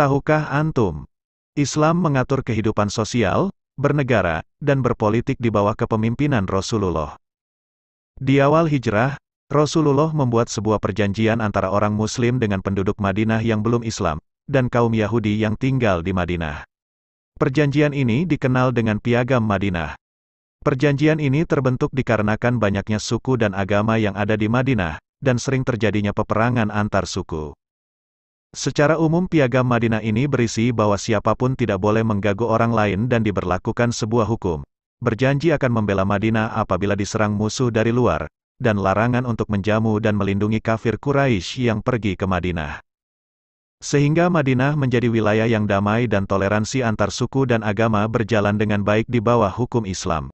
Tahukah antum? Islam mengatur kehidupan sosial, bernegara, dan berpolitik di bawah kepemimpinan Rasulullah. Di awal hijrah, Rasulullah membuat sebuah perjanjian antara orang Muslim dengan penduduk Madinah yang belum Islam, dan kaum Yahudi yang tinggal di Madinah. Perjanjian ini dikenal dengan Piagam Madinah. Perjanjian ini terbentuk dikarenakan banyaknya suku dan agama yang ada di Madinah, dan sering terjadinya peperangan antar suku. Secara umum piagam Madinah ini berisi bahwa siapapun tidak boleh mengganggu orang lain dan diberlakukan sebuah hukum. Berjanji akan membela Madinah apabila diserang musuh dari luar, dan larangan untuk menjamu dan melindungi kafir Quraisy yang pergi ke Madinah. Sehingga Madinah menjadi wilayah yang damai dan toleransi antar suku dan agama berjalan dengan baik di bawah hukum Islam.